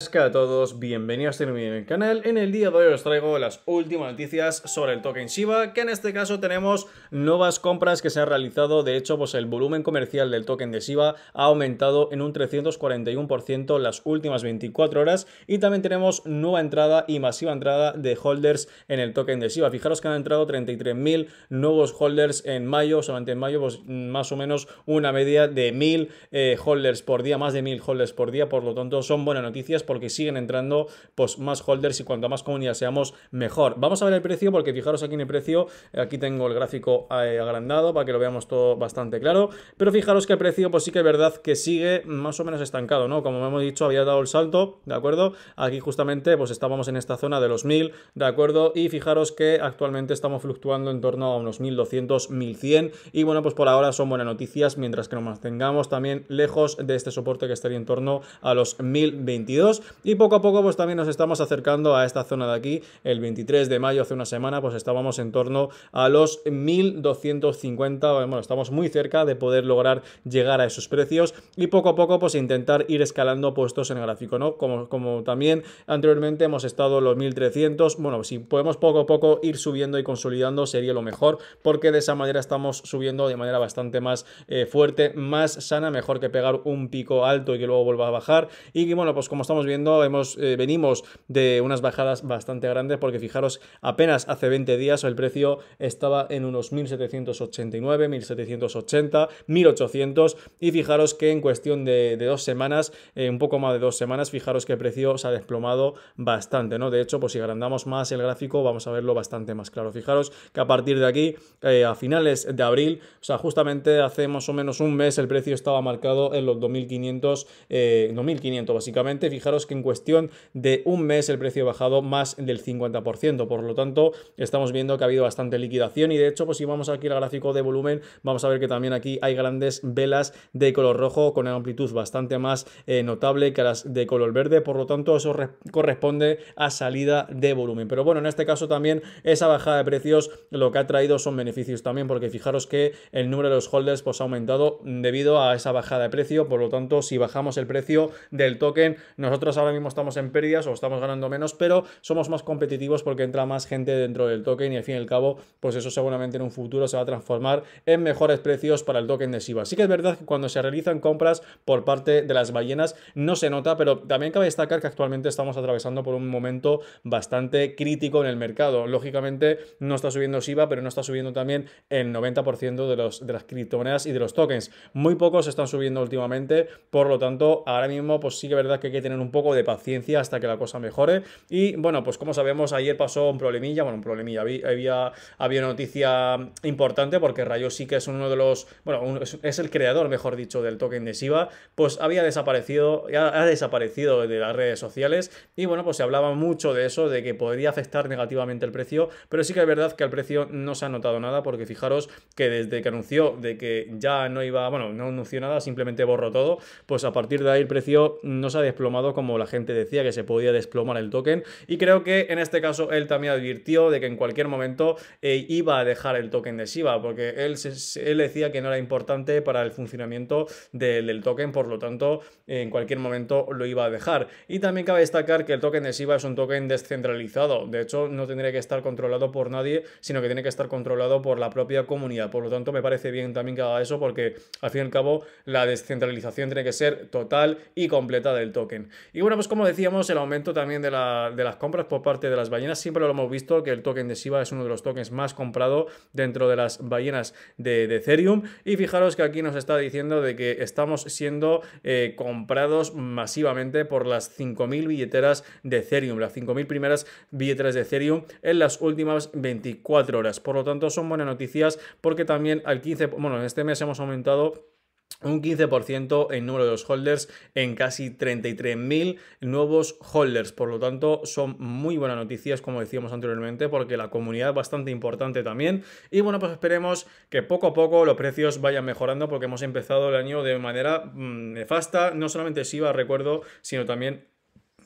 Hola a todos, bienvenidos a este en el canal. En el día de hoy os traigo las últimas noticias sobre el token Shiba, que en este caso tenemos nuevas compras que se han realizado. De hecho, pues el volumen comercial del token de Shiba ha aumentado en un 341% las últimas 24 horas y también tenemos nueva entrada y masiva entrada de holders en el token de Shiba. Fijaros que han entrado 33.000 nuevos holders en mayo, solamente en mayo pues más o menos una media de 1.000 eh, holders por día, más de 1.000 holders por día, por lo tanto son buenas noticias porque siguen entrando pues, más holders y cuanto más comunidad seamos, mejor. Vamos a ver el precio porque fijaros aquí en el precio, aquí tengo el gráfico eh, agrandado para que lo veamos todo bastante claro, pero fijaros que el precio pues sí que es verdad que sigue más o menos estancado, ¿no? Como hemos dicho, había dado el salto, ¿de acuerdo? Aquí justamente pues estábamos en esta zona de los 1000, ¿de acuerdo? Y fijaros que actualmente estamos fluctuando en torno a unos 1200, 1100 y bueno, pues por ahora son buenas noticias mientras que nos mantengamos también lejos de este soporte que estaría en torno a los 1022 y poco a poco pues también nos estamos acercando a esta zona de aquí, el 23 de mayo hace una semana pues estábamos en torno a los 1250, bueno estamos muy cerca de poder lograr llegar a esos precios y poco a poco pues intentar ir escalando puestos en el gráfico, ¿no? Como, como también anteriormente hemos estado los 1300, bueno si podemos poco a poco ir subiendo y consolidando sería lo mejor porque de esa manera estamos subiendo de manera bastante más eh, fuerte, más sana, mejor que pegar un pico alto y que luego vuelva a bajar y bueno pues como estamos viendo, hemos, eh, venimos de unas bajadas bastante grandes porque fijaros, apenas hace 20 días el precio estaba en unos 1789, 1780, 1800 y fijaros que en cuestión de, dos semanas, eh, un poco más de dos semanas, fijaros que el precio se ha desplomado bastante, ¿no? De hecho, pues si agrandamos más el gráfico vamos a verlo bastante más claro. Fijaros que a partir de aquí, eh, a finales de abril, o sea, justamente hace más o menos un mes el precio estaba marcado en los 2500, 2500 básicamente, fijaros que en cuestión de un mes el precio ha bajado más del 50%, por lo tanto estamos viendo que ha habido bastante liquidación y de hecho pues si vamos aquí al gráfico de volumen vamos a ver que también aquí hay grandes velas de color rojo con una amplitud bastante más eh, notable que las de color verde, por lo tanto eso corresponde a salida de volumen. Pero bueno, en este caso también esa bajada de precios lo que ha traído son beneficios también porque fijaros que el número de los holders pues ha aumentado debido a esa bajada de precio, por lo tanto si bajamos el precio del token nosotros ahora mismo estamos en pérdidas o estamos ganando menos, pero somos más competitivos porque entra más gente dentro del token y al fin y al cabo, pues eso seguramente en un futuro se va a transformar en mejores precios para el token de Shiba. así que es verdad que cuando se realizan compras por parte de las ballenas no se nota, pero también cabe destacar que actualmente estamos atravesando por un momento bastante crítico en el mercado. Lógicamente no está subiendo Shiba, pero no está subiendo también el 90% de, los, de las criptomonedas y de los tokens. Muy pocos están subiendo últimamente, por lo tanto, ahora mismo pues sí que es verdad que hay que tener un poco de paciencia hasta que la cosa mejore. Y bueno, pues como sabemos, ayer pasó un problemilla, bueno, un problemilla, había, había noticia importante porque Rayo sí que es uno de los, bueno, es el creador, mejor dicho, del token de Shiba, pues había desaparecido, ha, ha desaparecido de las redes sociales y bueno, pues se hablaba mucho de eso, de que podría afectar negativamente el precio, pero sí que es verdad que el precio no se ha notado nada porque fijaros que desde que anunció de que ya no iba, bueno, no anunció nada, simplemente borró todo, pues a partir de ahí el precio no se ha desplomado como la gente decía, que se podía desplomar el token. Y creo que en este caso él también advirtió de que en cualquier momento eh, iba a dejar el token de Shiba, porque él, él decía que no era importante para el funcionamiento del, token, por lo tanto, en cualquier momento lo iba a dejar. Y también cabe destacar que el token de Shiba es un token descentralizado, de hecho, no tendría que estar controlado por nadie, sino que tiene que estar controlado por la propia comunidad. Por lo tanto, me parece bien también que haga eso, porque al fin y al cabo, la descentralización tiene que ser total y completa del token. Y bueno, pues como decíamos, el aumento también de, la, de las compras por parte de las ballenas. Siempre lo hemos visto que el token de Shiba es uno de los tokens más comprado dentro de las ballenas de, de Ethereum. Y fijaros que aquí nos está diciendo de que estamos siendo eh, comprados masivamente por las 5.000 billeteras de Ethereum, las 5.000 primeras billeteras de Ethereum en las últimas 24 horas. Por lo tanto, son buenas noticias porque también al 15, bueno, en este mes hemos aumentado un 15% en número de los holders en casi 33.000 nuevos holders. Por lo tanto, son muy buenas noticias, como decíamos anteriormente, porque la comunidad es bastante importante también. Y bueno, pues esperemos que poco a poco los precios vayan mejorando porque hemos empezado el año de manera mm, nefasta. No solamente va recuerdo, sino también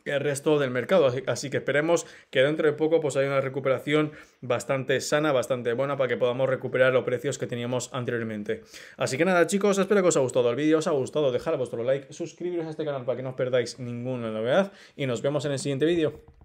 el resto del mercado. Así que esperemos que dentro de poco pues haya una recuperación bastante sana, bastante buena para que podamos recuperar los precios que teníamos anteriormente. Así que nada chicos, espero que os haya gustado el vídeo, os ha gustado, dejar vuestro like, suscribiros a este canal para que no os perdáis ninguna novedad y nos vemos en el siguiente vídeo.